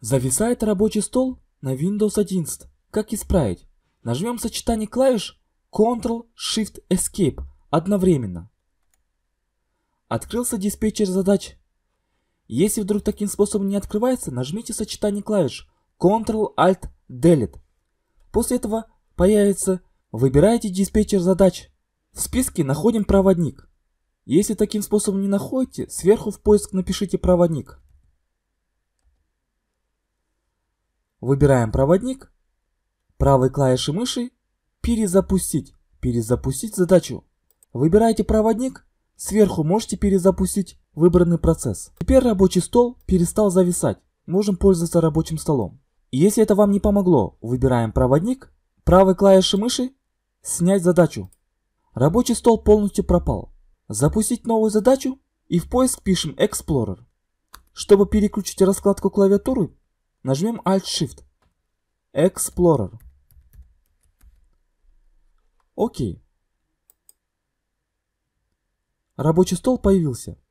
Зависает рабочий стол на Windows 11. Как исправить? Нажмем сочетание клавиш Ctrl-Shift-Escape одновременно. Открылся диспетчер задач. Если вдруг таким способом не открывается, нажмите сочетание клавиш Ctrl-Alt-Delete. После этого появится «Выбирайте диспетчер задач». В списке находим проводник. Если таким способом не находите, сверху в поиск напишите «Проводник». Выбираем проводник. Правой клавишей мыши «Перезапустить». «Перезапустить задачу». Выбираете проводник. Сверху можете перезапустить выбранный процесс. Теперь рабочий стол перестал зависать. Можем пользоваться рабочим столом. Если это вам не помогло, выбираем проводник. Правой клавишей мыши «Снять задачу». Рабочий стол полностью пропал. Запустить новую задачу и в поиск пишем Explorer. Чтобы переключить раскладку клавиатуры, Нажмем Alt-Shift. Explorer. Окей. Рабочий стол появился.